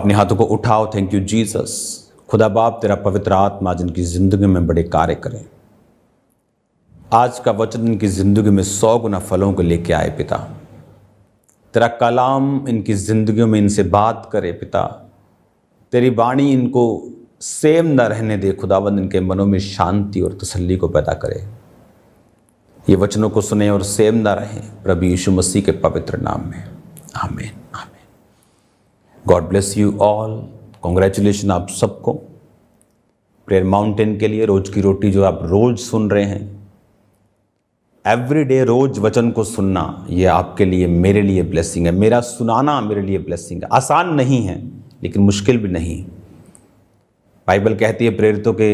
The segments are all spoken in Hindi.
अपने हाथों को उठाओ थैंक यू जीसस खुदा बाप तेरा पवित्र आत्मा जिनकी ज़िंदगी में बड़े कार्य करें आज का वचन इनकी ज़िंदगी में सौ गुना फलों को लेके आए पिता तेरा कलाम इनकी ज़िंदगी में इनसे बात करे पिता तेरी वाणी इनको सेम न रहने दे खुदाबंद इनके मनों में शांति और तसल्ली को पैदा करे ये वचनों को सुने और सेम न रहें प्रभु यीशु मसीह के पवित्र नाम में आमीन God bless you all congratulation आप सबको प्रेयर माउंटेन के लिए रोज की रोटी जो आप रोज सुन रहे हैं एवरी डे रोज वचन को सुनना ये आपके लिए मेरे लिए ब्लेसिंग है मेरा सुनाना मेरे लिए ब्लेसिंग है आसान नहीं है लेकिन मुश्किल भी नहीं बाइबल कहती है प्रेरितों के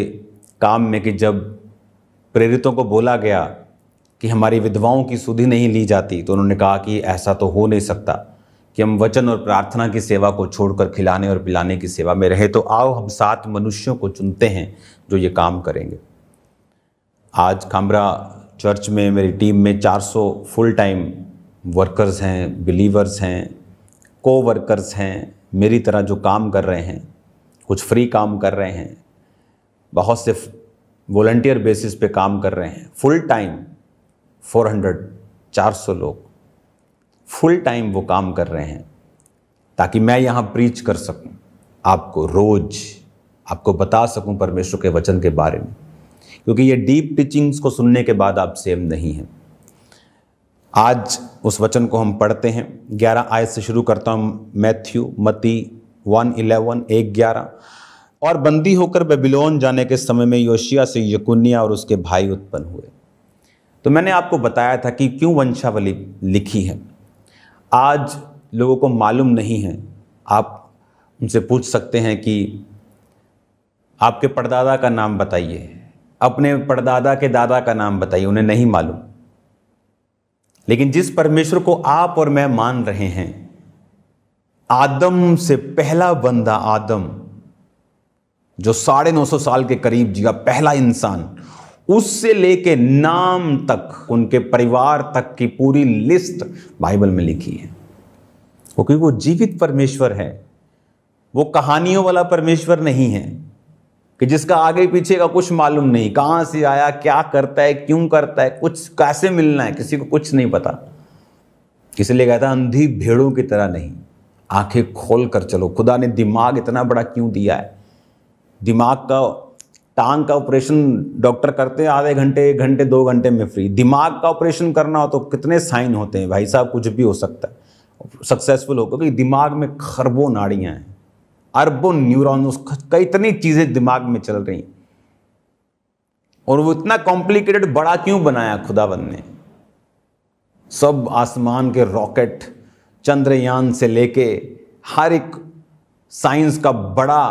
काम में कि जब प्रेरितों को बोला गया कि हमारी विधवाओं की सुधि नहीं ली जाती तो उन्होंने कहा कि ऐसा तो हो नहीं सकता कि हम वचन और प्रार्थना की सेवा को छोड़कर खिलाने और पिलाने की सेवा में रहे तो आओ हम सात मनुष्यों को चुनते हैं जो ये काम करेंगे आज खामरा चर्च में मेरी टीम में 400 फुल टाइम वर्कर्स हैं बिलीवर्स हैं को वर्कर्स हैं मेरी तरह जो काम कर रहे हैं कुछ फ्री काम कर रहे हैं बहुत से वॉल्टियर बेसिस पे काम कर रहे हैं फुल टाइम 400 400 लोग फुल टाइम वो काम कर रहे हैं ताकि मैं यहाँ प्रीच कर सकूँ आपको रोज आपको बता सकूँ परमेश्वर के वचन के बारे में क्योंकि ये डीप टीचिंग्स को सुनने के बाद आप सेम नहीं हैं आज उस वचन को हम पढ़ते हैं ग्यारह आयत से शुरू करता हूँ मैथ्यू मती वन इलेवन एक ग्यारह और बंदी होकर बेबिलोन जाने के समय में योशिया से यकुनिया और उसके भाई उत्पन्न हुए तो मैंने आपको बताया था कि क्यों वंशावली लिखी है आज लोगों को मालूम नहीं है आप उनसे पूछ सकते हैं कि आपके परदादा का नाम बताइए अपने परदादा के दादा का नाम बताइए उन्हें नहीं मालूम लेकिन जिस परमेश्वर को आप और मैं मान रहे हैं आदम से पहला बंदा आदम जो साढ़े नौ सौ साल के करीब जिया पहला इंसान उससे लेके नाम तक उनके परिवार तक की पूरी लिस्ट बाइबल में लिखी है वो क्योंकि वो जीवित परमेश्वर है वो कहानियों वाला परमेश्वर नहीं है कि जिसका आगे पीछे का कुछ मालूम नहीं कहां से आया क्या करता है क्यों करता है कुछ कैसे मिलना है किसी को कुछ नहीं पता इसलिए कहता अंधी भेड़ों की तरह नहीं आंखें खोल कर चलो खुदा ने दिमाग इतना बड़ा क्यों दिया है दिमाग का टांग का ऑपरेशन डॉक्टर करते हैं आधे घंटे एक घंटे दो घंटे में फ्री दिमाग का ऑपरेशन करना हो तो कितने साइन होते हैं भाई साहब कुछ भी हो सकता है सक्सेसफुल हो क्योंकि दिमाग में खरबों नाड़ियाँ हैं अरबों न्यूरोन कई इतनी चीज़ें दिमाग में चल रही और वो इतना कॉम्प्लिकेटेड बड़ा क्यों बनाया खुदा बन ने सब आसमान के रॉकेट चंद्रयान से लेके हर एक साइंस का बड़ा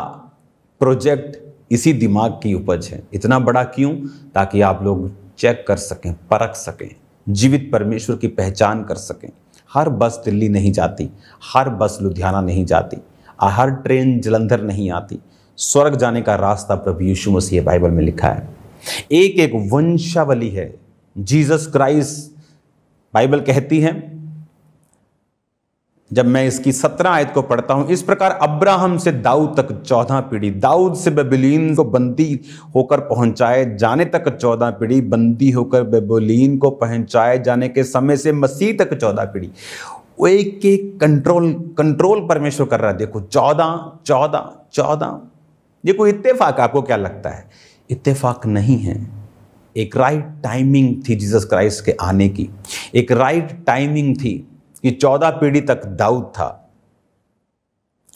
प्रोजेक्ट इसी दिमाग की उपज है इतना बड़ा क्यों ताकि आप लोग चेक कर सकें परख सकें जीवित परमेश्वर की पहचान कर सकें हर बस दिल्ली नहीं जाती हर बस लुधियाना नहीं जाती हर ट्रेन जलंधर नहीं आती स्वर्ग जाने का रास्ता प्रभु यीशु मसीह बाइबल में लिखा है एक एक वंशावली है जीसस क्राइस्ट बाइबल कहती है जब मैं इसकी सत्रह आयत को पढ़ता हूं इस प्रकार अब्राहम से दाऊद तक चौदह पीढ़ी दाऊद से बेबुलीन को बंदी होकर पहुंचाए जाने तक चौदह पीढ़ी बंदी होकर बेबुलीन को पहुंचाए जाने के समय से मसीह तक चौदह पीढ़ी वो एक एक कंट्रोल कंट्रोल परमेश्वर कर रहा है देखो चौदह चौदह चौदह ये कोई इत्तेफाक आपको क्या लगता है इत्तेफाक नहीं है एक राइट टाइमिंग थी जीसस क्राइस्ट के आने की एक राइट टाइमिंग थी कि चौदह पीढ़ी तक दाऊद था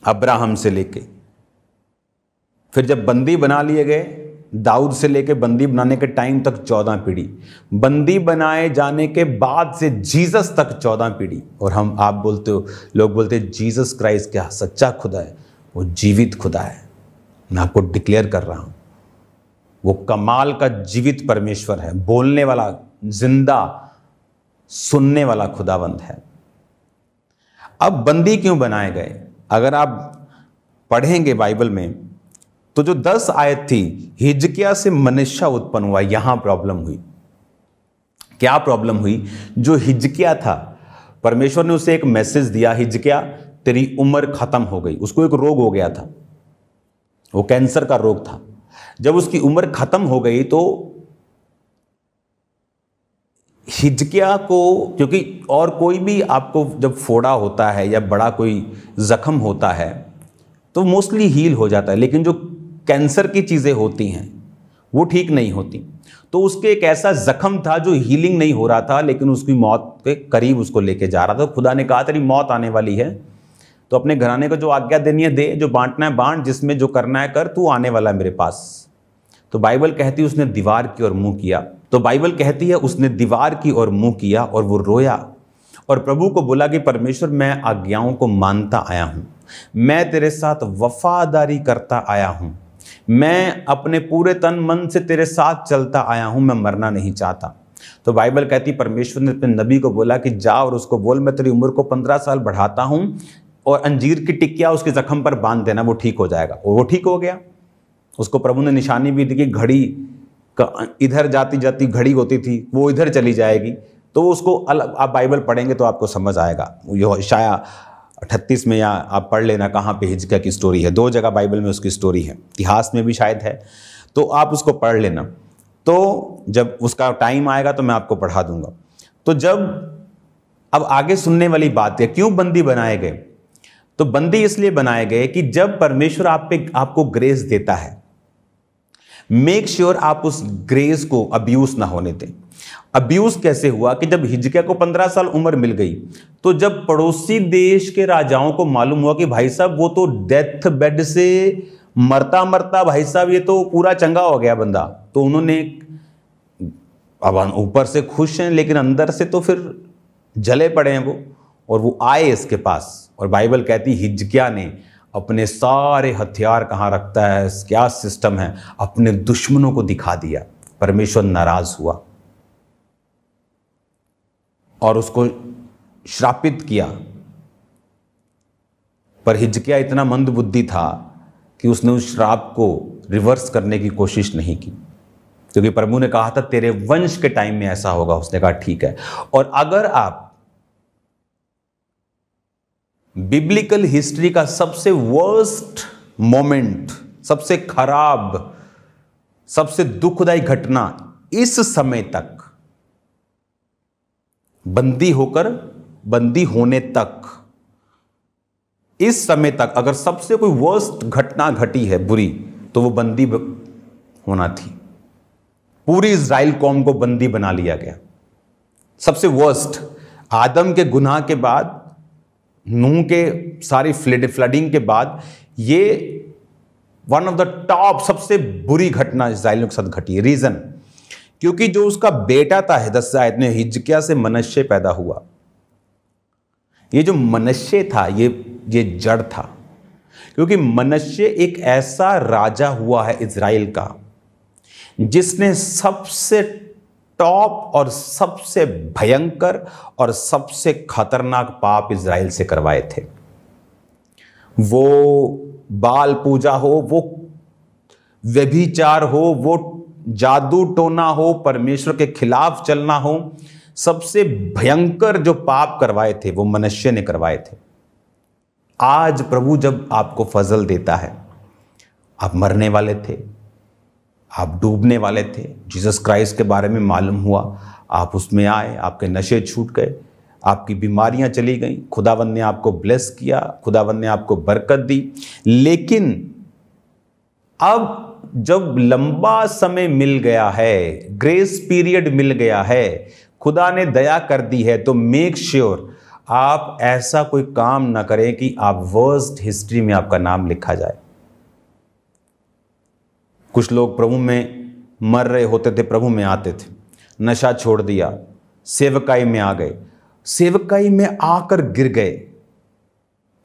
अब्राहम से लेके फिर जब बंदी बना लिए गए दाऊद से लेके बंदी बनाने के टाइम तक चौदह पीढ़ी बंदी बनाए जाने के बाद से जीसस तक चौदह पीढ़ी और हम आप बोलते हो लोग बोलते हैं जीसस क्राइस्ट क्या सच्चा खुदा है वो जीवित खुदा है मैं आपको डिक्लेयर कर रहा हूं वो कमाल का जीवित परमेश्वर है बोलने वाला जिंदा सुनने वाला खुदाबंद है अब बंदी क्यों बनाए गए अगर आप पढ़ेंगे बाइबल में तो जो दस आयत थी हिजकिया से मनुष्य उत्पन्न हुआ यहां प्रॉब्लम हुई क्या प्रॉब्लम हुई जो हिजकिया था परमेश्वर ने उसे एक मैसेज दिया हिजकिया तेरी उम्र खत्म हो गई उसको एक रोग हो गया था वो कैंसर का रोग था जब उसकी उम्र खत्म हो गई तो हिजकिया को क्योंकि और कोई भी आपको जब फोड़ा होता है या बड़ा कोई ज़ख्म होता है तो मोस्टली हील हो जाता है लेकिन जो कैंसर की चीज़ें होती हैं वो ठीक नहीं होती तो उसके एक ऐसा ज़ख्म था जो हीलिंग नहीं हो रहा था लेकिन उसकी मौत के करीब उसको लेके जा रहा था तो खुदा ने कहा तेरी मौत आने वाली है तो अपने घराने को जो आज्ञा देनी है दे जो बांटना है बांट जिसमें जो करना है कर तू आने वाला है मेरे पास तो बाइबल कहती है उसने दीवार की ओर मुंह किया तो बाइबल कहती है उसने दीवार की ओर मुंह किया और वो रोया और प्रभु को बोला कि परमेश्वर मैं आज्ञाओं को मानता आया हूँ मैं तेरे साथ वफादारी करता आया हूँ मैं अपने पूरे तन मन से तेरे साथ चलता आया हूँ मैं मरना नहीं चाहता तो बाइबल कहती परमेश्वर ने अपने नबी को बोला कि जा और उसको बोल मैं तेरी उम्र को पंद्रह साल बढ़ाता हूँ और अंजीर की टिक्किया उसके जख्म पर बांध देना वो ठीक हो जाएगा और वो ठीक हो गया उसको प्रभु ने निशानी भी दी कि घड़ी का इधर जाती जाती घड़ी होती थी वो इधर चली जाएगी तो उसको अलग आप बाइबल पढ़ेंगे तो आपको समझ आएगा यो शाया अट्ठतीस में या आप पढ़ लेना कहाँ पे हिजका की स्टोरी है दो जगह बाइबल में उसकी स्टोरी है इतिहास में भी शायद है तो आप उसको पढ़ लेना तो जब उसका टाइम आएगा तो मैं आपको पढ़ा दूंगा तो जब अब आगे सुनने वाली बात है क्यों बंदी बनाए गए तो बंदी इसलिए बनाए गए कि जब परमेश्वर आप पे आपको ग्रेस देता है मेक श्योर sure आप उस ग्रेस को अब्यूज ना होने दें अब्यूज कैसे हुआ कि जब हिजकिया को पंद्रह साल उम्र मिल गई तो जब पड़ोसी देश के राजाओं को मालूम हुआ कि भाई साहब वो तो डेथ बेड से मरता मरता भाई साहब ये तो पूरा चंगा हो गया बंदा तो उन्होंने अब ऊपर से खुश हैं लेकिन अंदर से तो फिर जले पड़े हैं वो और वो आए इसके पास और बाइबल कहती हिजकिया ने अपने सारे हथियार कहाँ रखता है क्या सिस्टम है अपने दुश्मनों को दिखा दिया परमेश्वर नाराज हुआ और उसको श्रापित किया पर हिजकिया इतना मंदबुद्धि था कि उसने उस श्राप को रिवर्स करने की कोशिश नहीं की क्योंकि प्रभु ने कहा था तेरे वंश के टाइम में ऐसा होगा उसने कहा ठीक है और अगर आप बिब्लिकल हिस्ट्री का सबसे वर्स्ट मोमेंट सबसे खराब सबसे दुखदायी घटना इस समय तक बंदी होकर बंदी होने तक इस समय तक अगर सबसे कोई वर्स्ट घटना घटी है बुरी तो वो बंदी होना थी पूरी इसराइल कौम को बंदी बना लिया गया सबसे वर्स्ट आदम के गुनाह के बाद नू के सारी फ्लड फ्लडिंग के बाद ये वन ऑफ द टॉप सबसे बुरी घटना इसराइल के साथ घटी रीज़न क्योंकि जो उसका बेटा था हिदस आयत में हिजकिया से मनुष्य पैदा हुआ ये जो मनुष्य था ये ये जड़ था क्योंकि मनुष्य एक ऐसा राजा हुआ है इसराइल का जिसने सबसे टॉप और सबसे भयंकर और सबसे खतरनाक पाप इसराइल से करवाए थे वो बाल पूजा हो वो व्यभिचार हो वो जादू टोना हो परमेश्वर के खिलाफ चलना हो सबसे भयंकर जो पाप करवाए थे वो मनुष्य ने करवाए थे आज प्रभु जब आपको फजल देता है आप मरने वाले थे आप डूबने वाले थे जीसस क्राइस्ट के बारे में मालूम हुआ आप उसमें आए आपके नशे छूट गए आपकी बीमारियां चली गई खुदावन ने आपको ब्लेस किया खुदावन ने आपको बरकत दी लेकिन अब जब लंबा समय मिल गया है ग्रेस पीरियड मिल गया है खुदा ने दया कर दी है तो मेक श्योर sure आप ऐसा कोई काम ना करें कि आप वर्स्ट हिस्ट्री में आपका नाम लिखा जाए कुछ लोग प्रभु में मर रहे होते थे प्रभु में आते थे नशा छोड़ दिया सेवकाई में आ गए सेवकाई में आकर गिर गए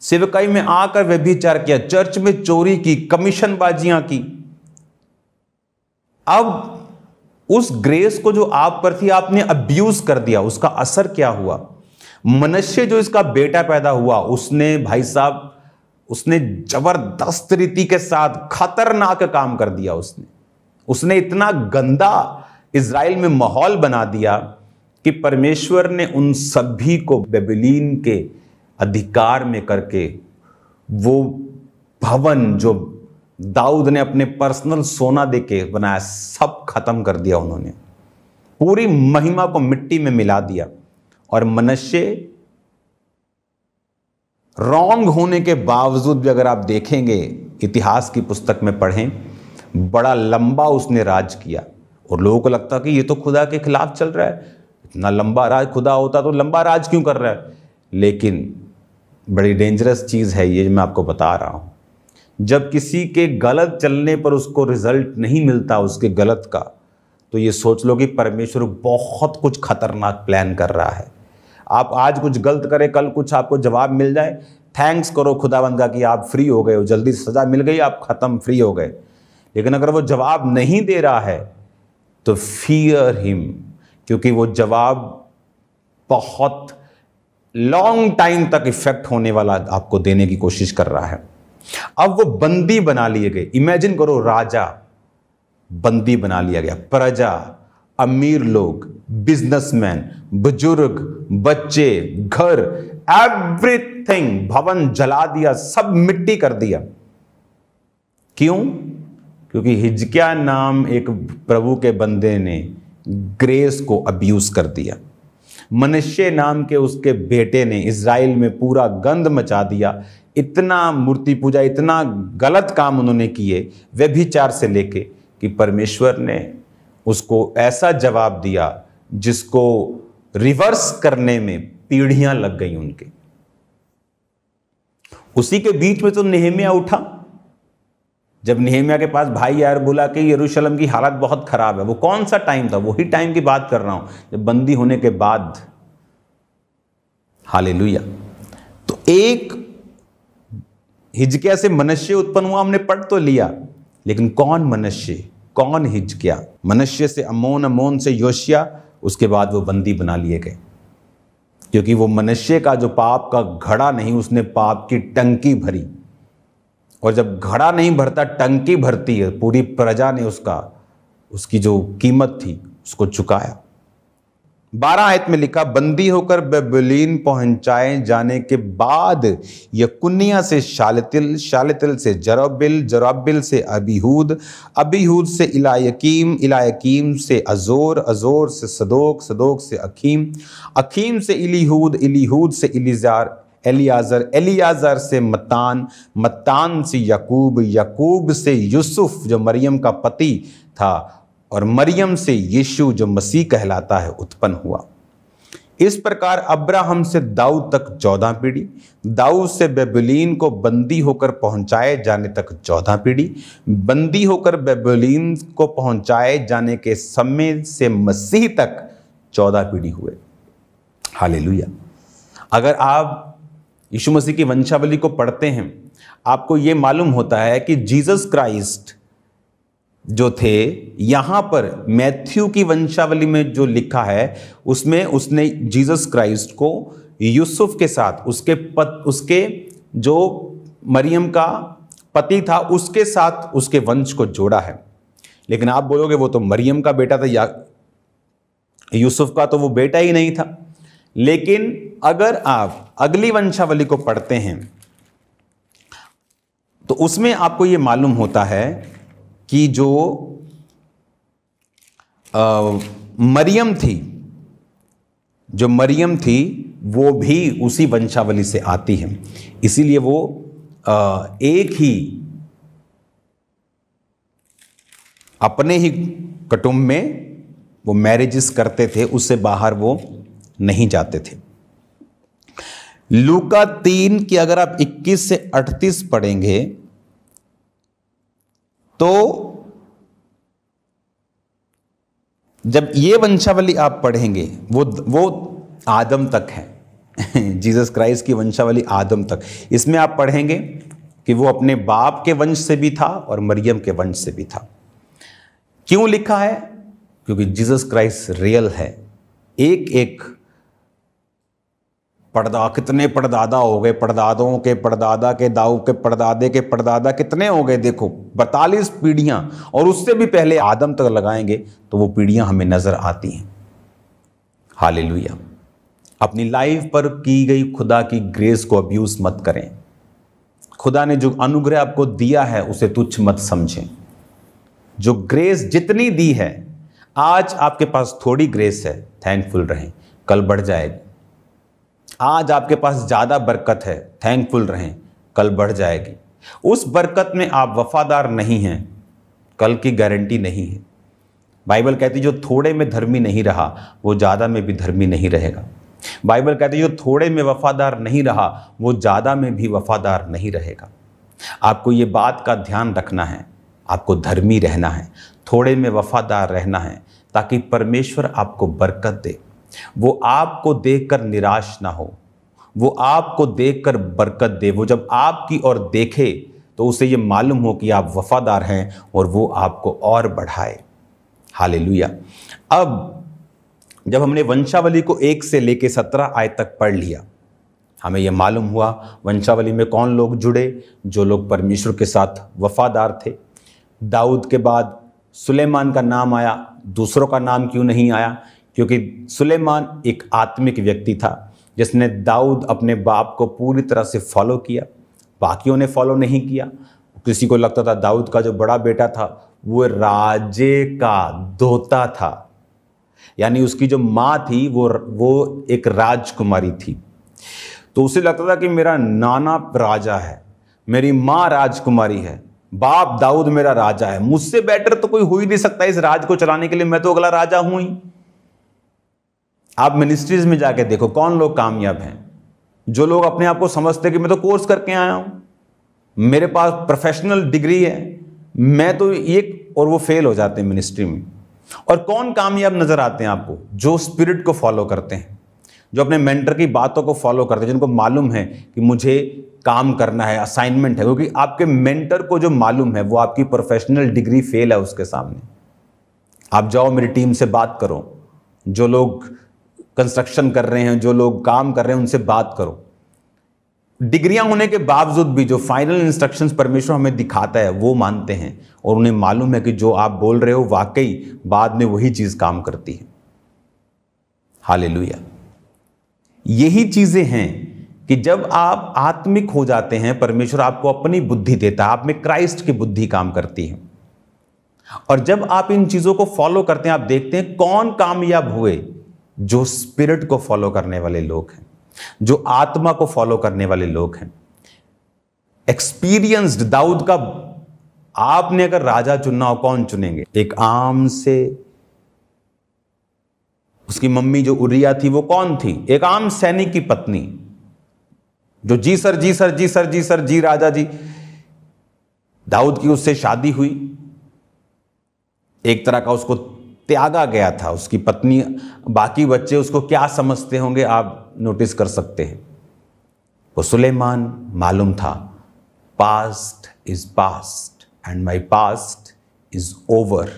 सेवकाई में आकर वे विचार किया चर्च में चोरी की कमीशनबाजियां की अब उस ग्रेस को जो आप पर थी आपने अब्यूज कर दिया उसका असर क्या हुआ मनुष्य जो इसका बेटा पैदा हुआ उसने भाई साहब उसने जबरदस्त रीति के साथ खतरनाक काम कर दिया उसने उसने इतना गंदा इसराइल में माहौल बना दिया कि परमेश्वर ने उन सभी को बेबिलीन के अधिकार में करके वो भवन जो दाऊद ने अपने पर्सनल सोना दे के बनाया सब खत्म कर दिया उन्होंने पूरी महिमा को मिट्टी में मिला दिया और मनुष्य रॉन्ग होने के बावजूद भी अगर आप देखेंगे इतिहास की पुस्तक में पढ़ें बड़ा लंबा उसने राज किया और लोगों को लगता कि ये तो खुदा के खिलाफ चल रहा है इतना लंबा राज खुदा होता तो लंबा राज क्यों कर रहा है लेकिन बड़ी डेंजरस चीज़ है ये मैं आपको बता रहा हूँ जब किसी के गलत चलने पर उसको रिजल्ट नहीं मिलता उसके गलत का तो ये सोच लो कि परमेश्वर बहुत कुछ खतरनाक प्लान कर रहा है आप आज कुछ गलत करें कल कुछ आपको जवाब मिल जाए थैंक्स करो खुदाबंद का कि आप फ्री हो गए हो जल्दी सज़ा मिल गई आप ख़त्म फ्री हो गए लेकिन अगर वो जवाब नहीं दे रहा है तो फियर हिम क्योंकि वो जवाब बहुत लॉन्ग टाइम तक इफेक्ट होने वाला आपको देने की कोशिश कर रहा है अब वो बंदी बना लिए गए इमेजिन करो राजा बंदी बना लिया गया प्रजा अमीर लोग बिजनेसमैन बुजुर्ग बच्चे घर एवरीथिंग भवन जला दिया सब मिट्टी कर दिया क्यों क्योंकि हिजकिया नाम एक प्रभु के बंदे ने ग्रेस को अब्यूज कर दिया मनुष्य नाम के उसके बेटे ने इसराइल में पूरा गंद मचा दिया इतना मूर्ति पूजा इतना गलत काम उन्होंने किए व्यभिचार से लेके कि परमेश्वर ने उसको ऐसा जवाब दिया जिसको रिवर्स करने में पीढ़ियां लग गई उनके उसी के बीच में तो नेहमिया उठा जब नेहमिया के पास भाई यार बोला कि यरूशलेम की हालत बहुत ख़राब है वो कौन सा टाइम था वही टाइम की बात कर रहा हूं जब बंदी होने के बाद हाले तो एक हिजकिया से मनुष्य उत्पन्न हुआ हमने पढ़ तो लिया लेकिन कौन मनुष्य कौन हिजकिया मनुष्य से अमोन अमोन से योशिया उसके बाद वो बंदी बना लिए गए क्योंकि वो मनुष्य का जो पाप का घड़ा नहीं उसने पाप की टंकी भरी और जब घड़ा नहीं भरता टंकी भरती है पूरी प्रजा ने उसका उसकी जो कीमत थी उसको चुकाया बारह आयत में लिखा बंदी होकर बेबलीन पहुंचाए जाने के बाद यकुनिया से शालतिल शालतिल से जरोबिल जरोबिल से अबीहूद अबीहूद से इलायकीम इलायकीम से अजोर अजोर से सदोक सदोक से अकीम अकीम से इलीहूद इलीहूद से इलीजार एलियाजर एलियाजर से मतान मतान से यकूब यकूब से यूसुफ जो मरियम का पति था और मरियम से यीशु जो मसीह कहलाता है उत्पन्न हुआ इस प्रकार अब्राहम से दाऊद तक चौदह पीढ़ी दाऊद से बेबुलीन को बंदी होकर पहुंचाए जाने तक चौदह पीढ़ी बंदी होकर बेबुलीन को पहुंचाए जाने के समय से मसीह तक चौदह पीढ़ी हुए हाल अगर आप यीशु मसीह की वंशावली को पढ़ते हैं आपको ये मालूम होता है कि जीसस क्राइस्ट जो थे यहाँ पर मैथ्यू की वंशावली में जो लिखा है उसमें उसने जीसस क्राइस्ट को यूसुफ के साथ उसके पत उसके जो मरियम का पति था उसके साथ उसके वंश को जोड़ा है लेकिन आप बोलोगे वो तो मरियम का बेटा था या यूसुफ का तो वो बेटा ही नहीं था लेकिन अगर आप अगली वंशावली को पढ़ते हैं तो उसमें आपको ये मालूम होता है कि जो आ, मरियम थी जो मरियम थी वो भी उसी वंशावली से आती है इसीलिए वो आ, एक ही अपने ही कुटुंब में वो मैरिजेस करते थे उससे बाहर वो नहीं जाते थे लूका तीन की अगर आप 21 से 38 पढ़ेंगे तो जब ये वंशावली आप पढ़ेंगे वो वो आदम तक है जीसस क्राइस्ट की वंशावली आदम तक इसमें आप पढ़ेंगे कि वो अपने बाप के वंश से भी था और मरियम के वंश से भी था क्यों लिखा है क्योंकि जीसस क्राइस्ट रियल है एक एक पड़दा कितने पड़दादा हो गए पड़दादों के पड़दादा के दाऊ के पड़दादे के पड़दादा कितने हो गए देखो बतालीस पीढ़ियां और उससे भी पहले आदम तक लगाएंगे तो वो पीढ़ियां हमें नज़र आती हैं हाल अपनी लाइफ पर की गई खुदा की ग्रेस को अब्यूज़ मत करें खुदा ने जो अनुग्रह आपको दिया है उसे तुच्छ मत समझें जो ग्रेस जितनी दी है आज आपके पास थोड़ी ग्रेस है थैंकफुल रहें कल बढ़ जाएगी आज आपके पास ज़्यादा बरकत है थैंकफुल रहें कल बढ़ जाएगी उस बरकत में आप वफादार नहीं हैं कल की गारंटी नहीं है बाइबल कहती जो थोड़े में धर्मी नहीं रहा वो ज़्यादा में भी धर्मी नहीं रहेगा बाइबल कहती जो थोड़े में वफादार नहीं रहा वो ज़्यादा में भी वफादार नहीं रहेगा आपको ये बात का ध्यान रखना है आपको धर्मी रहना है थोड़े में वफादार रहना है ताकि परमेश्वर आपको बरकत दे वो आपको देखकर निराश ना हो वो आपको देखकर बरकत दे वो जब आपकी ओर देखे तो उसे ये मालूम हो कि आप वफादार हैं और वो आपको और बढ़ाए हाल अब जब हमने वंशावली को एक से लेकर सत्रह आय तक पढ़ लिया हमें यह मालूम हुआ वंशावली में कौन लोग जुड़े जो लोग परमेश्वर के साथ वफादार थे दाऊद के बाद सुलेमान का नाम आया दूसरों का नाम क्यों नहीं आया क्योंकि सुलेमान एक आत्मिक व्यक्ति था जिसने दाऊद अपने बाप को पूरी तरह से फॉलो किया बाकियों ने फॉलो नहीं किया किसी को लगता था दाऊद का जो बड़ा बेटा था वो राजे का दोता था यानी उसकी जो माँ थी वो वो एक राजकुमारी थी तो उसे लगता था कि मेरा नाना राजा है मेरी माँ राजकुमारी है बाप दाऊद मेरा राजा है मुझसे बेटर तो कोई हो ही नहीं सकता इस राज को चलाने के लिए मैं तो अगला राजा हूँ ही आप मिनिस्ट्रीज में जाके देखो कौन लोग कामयाब हैं जो लोग अपने आप को समझते कि मैं तो कोर्स करके आया हूँ मेरे पास प्रोफेशनल डिग्री है मैं तो एक और वो फेल हो जाते हैं मिनिस्ट्री में और कौन कामयाब नज़र आते हैं आपको जो स्पिरिट को फॉलो करते हैं जो अपने मेंटर की बातों को फॉलो करते हैं जिनको मालूम है कि मुझे काम करना है असाइनमेंट है क्योंकि आपके मेंटर को जो मालूम है वो आपकी प्रोफेशनल डिग्री फेल है उसके सामने आप जाओ मेरी टीम से बात करो जो लोग कंस्ट्रक्शन कर रहे हैं जो लोग काम कर रहे हैं उनसे बात करो डिग्रियां होने के बावजूद भी जो फाइनल इंस्ट्रक्शंस परमेश्वर हमें दिखाता है वो मानते हैं और उन्हें मालूम है कि जो आप बोल रहे हो वाकई बाद में वही चीज़ काम करती है हाल यही चीज़ें हैं कि जब आप आत्मिक हो जाते हैं परमेश्वर आपको अपनी बुद्धि देता है आप में क्राइस्ट की बुद्धि काम करती है और जब आप इन चीज़ों को फॉलो करते हैं आप देखते हैं कौन कामयाब हुए जो स्पिरिट को फॉलो करने वाले लोग हैं जो आत्मा को फॉलो करने वाले लोग हैं एक्सपीरियंस्ड दाऊद का आपने अगर राजा चुनना हो कौन चुनेंगे एक आम से उसकी मम्मी जो उरिया थी वो कौन थी एक आम सैनिक की पत्नी जो जी सर जी सर जी सर जी सर जी राजा जी दाऊद की उससे शादी हुई एक तरह का उसको त्यागा गया था उसकी पत्नी बाकी बच्चे उसको क्या समझते होंगे आप नोटिस कर सकते हैं वो सुलेमान मालूम था past is past and my past is over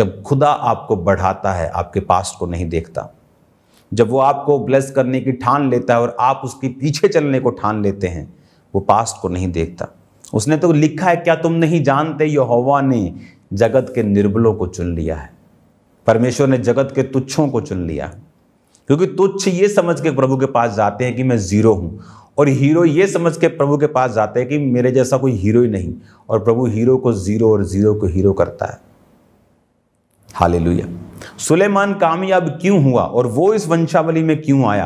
जब खुदा आपको बढ़ाता है आपके पास्ट को नहीं देखता जब वो आपको ब्लेस करने की ठान लेता है और आप उसके पीछे चलने को ठान लेते हैं वो पास्ट को नहीं देखता उसने तो लिखा है क्या तुम नहीं जानते यहोवा ने जगत के निर्बलों को चुन लिया है परमेश्वर ने जगत के तुच्छों को चुन लिया क्योंकि तुच्छ ये समझ के प्रभु के पास जाते हैं कि मैं ज़ीरो हूं और हीरो ये समझ के प्रभु के पास जाते हैं कि मेरे जैसा कोई हीरो ही नहीं और प्रभु हीरो को ज़ीरो और ज़ीरो को हीरो करता है लुया सुलेमान कामयाब क्यों हुआ और वो इस वंशावली में क्यों आया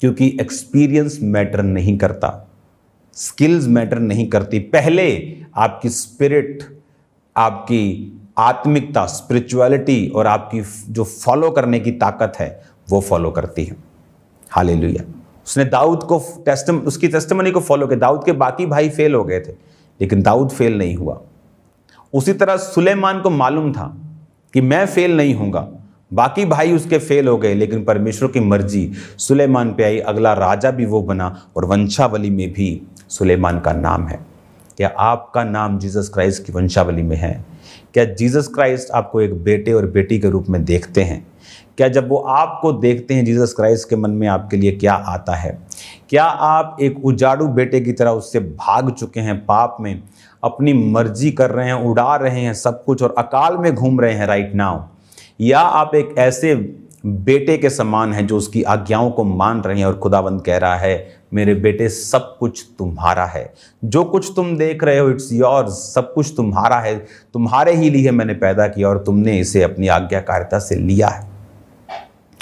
क्योंकि एक्सपीरियंस मैटर नहीं करता स्किल्स मैटर नहीं करती पहले आपकी स्पिरिट आपकी आत्मिकता स्पिरिचुअलिटी और आपकी जो फॉलो करने की ताकत है वो फॉलो करती है हाल उसने दाऊद को टेस्ट उसकी टेस्टमनी को फॉलो किया दाऊद के बाकी भाई फेल हो गए थे लेकिन दाऊद फेल नहीं हुआ उसी तरह सुलेमान को मालूम था कि मैं फेल नहीं हूँ बाकी भाई उसके फेल हो गए लेकिन परमेश्वर की मर्जी सुलेमान पे आई अगला राजा भी वो बना और वंशावली में भी सुलेमान का नाम है क्या आपका नाम जीसस क्राइस्ट की वंशावली में है क्या जीसस क्राइस्ट आपको एक बेटे और बेटी के रूप में देखते हैं क्या जब वो आपको देखते हैं जीसस क्राइस्ट के मन में आपके लिए क्या आता है क्या आप एक उजाड़ू बेटे की तरह उससे भाग चुके हैं पाप में अपनी मर्जी कर रहे हैं उड़ा रहे हैं सब कुछ और अकाल में घूम रहे हैं राइट नाउ या आप एक ऐसे बेटे के समान हैं जो उसकी आज्ञाओं को मान रहे हैं और खुदाबंद कह रहा है मेरे बेटे सब कुछ तुम्हारा है जो कुछ तुम देख रहे हो इट्स योर सब कुछ तुम्हारा है तुम्हारे ही लिए मैंने पैदा किया और तुमने इसे अपनी आज्ञाकारिता से लिया है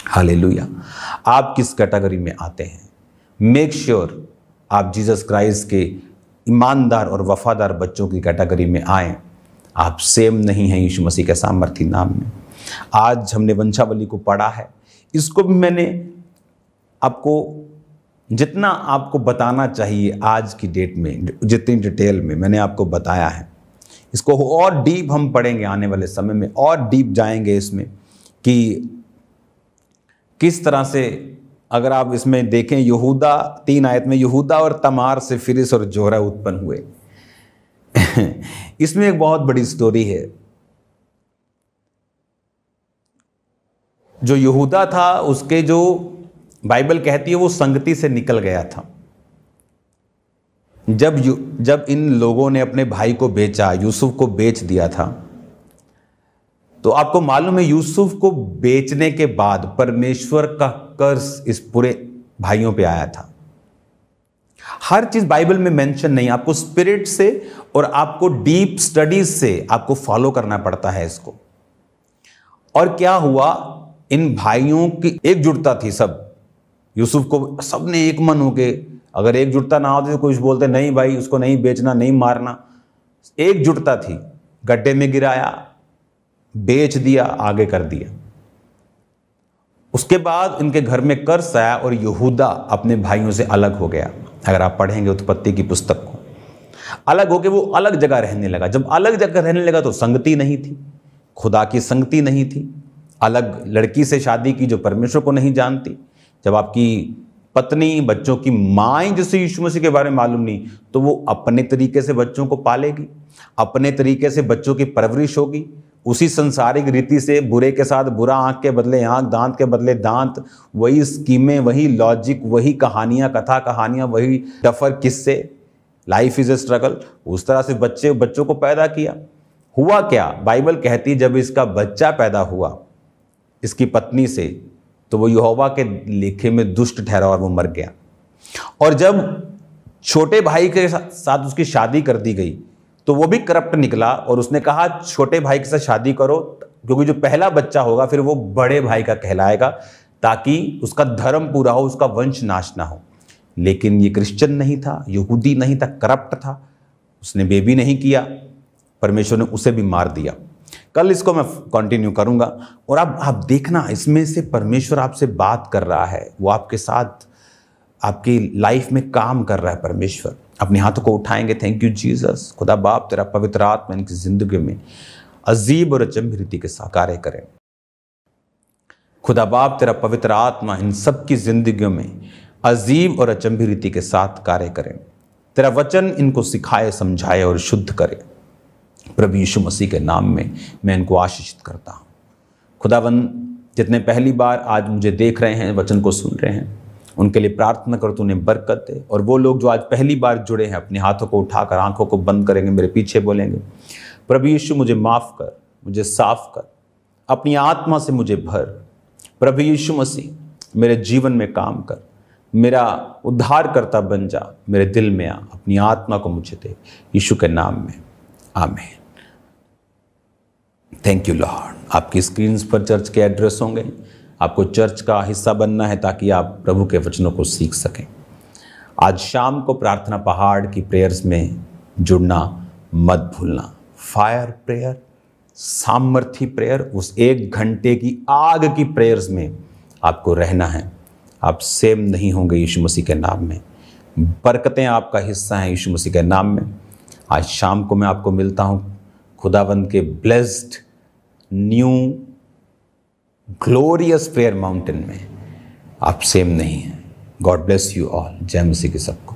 हाले आप किस कैटेगरी में आते हैं मेक श्योर sure आप जीसस क्राइस्ट के ईमानदार और वफादार बच्चों की कैटेगरी में आए आप सेम नहीं हैं यीशु मसीह के सामर्थी नाम में आज हमने वंशावली को पढ़ा है इसको भी मैंने आपको जितना आपको बताना चाहिए आज की डेट में जितनी डिटेल में मैंने आपको बताया है इसको और डीप हम पढ़ेंगे आने वाले समय में और डीप जाएंगे इसमें कि किस तरह से अगर आप इसमें देखें यहूदा तीन आयत में यहूदा और तमार से फिरिस और जोहरा उत्पन्न हुए इसमें एक बहुत बड़ी स्टोरी है जो यहूदा था उसके जो बाइबल कहती है वो संगति से निकल गया था जब यू जब इन लोगों ने अपने भाई को बेचा यूसुफ को बेच दिया था तो आपको मालूम है यूसुफ को बेचने के बाद परमेश्वर का कर्ज इस पूरे भाइयों पे आया था हर चीज बाइबल में मेंशन नहीं आपको स्पिरिट से और आपको डीप स्टडीज से आपको फॉलो करना पड़ता है इसको और क्या हुआ इन भाइयों की एकजुटता थी सब यूसुफ को सब ने एक मन होके अगर एकजुटता ना होती तो कुछ बोलते नहीं भाई उसको नहीं बेचना नहीं मारना एकजुटता थी गड्ढे में गिराया बेच दिया आगे कर दिया उसके बाद इनके घर में कर्स आया और यहूदा अपने भाइयों से अलग हो गया अगर आप पढ़ेंगे उत्पत्ति की पुस्तक को अलग होके वो अलग जगह रहने लगा जब अलग जगह रहने लगा तो संगति नहीं थी खुदा की संगति नहीं थी अलग लड़की से शादी की जो परमेश्वर को नहीं जानती जब आपकी पत्नी बच्चों की माए जिससे यीशु मसीह के बारे में मालूम नहीं तो वो अपने तरीके से बच्चों को पालेगी अपने तरीके से बच्चों की परवरिश होगी उसी संसारिक रीति से बुरे के साथ बुरा आँख के बदले आँख दांत के बदले दांत वही स्कीमें वही लॉजिक वही कहानियाँ कथा कहानियाँ वही डफर किस्से लाइफ इज़ ए स्ट्रगल उस तरह से बच्चे बच्चों को पैदा किया हुआ क्या बाइबल कहती जब इसका बच्चा पैदा हुआ इसकी पत्नी से तो वो यहोवा के लेखे में दुष्ट ठहरा और वो मर गया और जब छोटे भाई के साथ उसकी शादी कर दी गई तो वो भी करप्ट निकला और उसने कहा छोटे भाई के साथ शादी करो क्योंकि जो पहला बच्चा होगा फिर वो बड़े भाई का कहलाएगा ताकि उसका धर्म पूरा हो उसका वंश नाश ना हो लेकिन ये क्रिश्चियन नहीं था यहूदी नहीं था करप्ट था उसने बेबी नहीं किया परमेश्वर ने उसे भी मार दिया कल इसको मैं कंटिन्यू करूंगा और अब आप देखना इसमें से परमेश्वर आपसे बात कर रहा है वो आपके साथ आपकी लाइफ में काम कर रहा है परमेश्वर अपने हाथों को उठाएंगे थैंक यू जीसस खुदा बाप तेरा पवित्र आत्मा इनकी ज़िंदगी में अजीब और अचंभ रीति के साथ कार्य करें खुदा बाप तेरा पवित्र आत्मा इन सबकी जिंदगी में अजीब और अचंभी रीति के साथ कार्य करें तेरा वचन इनको सिखाए समझाए और शुद्ध करे प्रभु यीशु मसीह के नाम में मैं इनको आशीषित करता हूँ खुदावन जितने पहली बार आज मुझे देख रहे हैं वचन को सुन रहे हैं उनके लिए प्रार्थना कर तूने बरकत दे और वो लोग जो आज पहली बार जुड़े हैं अपने हाथों को उठाकर आंखों को बंद करेंगे मेरे पीछे बोलेंगे प्रभु यीशु मुझे माफ़ कर मुझे साफ कर अपनी आत्मा से मुझे भर प्रभु यीशु मसीह मेरे जीवन में काम कर मेरा उद्धार करता बन जा मेरे दिल में आ अपनी आत्मा को मुझे दे यीशु के नाम में आमेन थैंक यू लॉर्ड आपकी स्क्रीन पर चर्च के एड्रेस होंगे आपको चर्च का हिस्सा बनना है ताकि आप प्रभु के वचनों को सीख सकें आज शाम को प्रार्थना पहाड़ की प्रेयर्स में जुड़ना मत भूलना फायर प्रेयर सामर्थी प्रेयर उस एक घंटे की आग की प्रेयर्स में आपको रहना है आप सेम नहीं होंगे यीशु मसीह के नाम में बरकतें आपका हिस्सा हैं यीशु मसीह के नाम में आज शाम को मैं आपको मिलता हूँ खुदाबंद के blessed new glorious prayer mountain में आप सेम नहीं हैं गॉड ब्लेस यू ऑल जय मसीह के सबको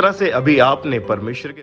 तरह से अभी आपने परमेश्वर के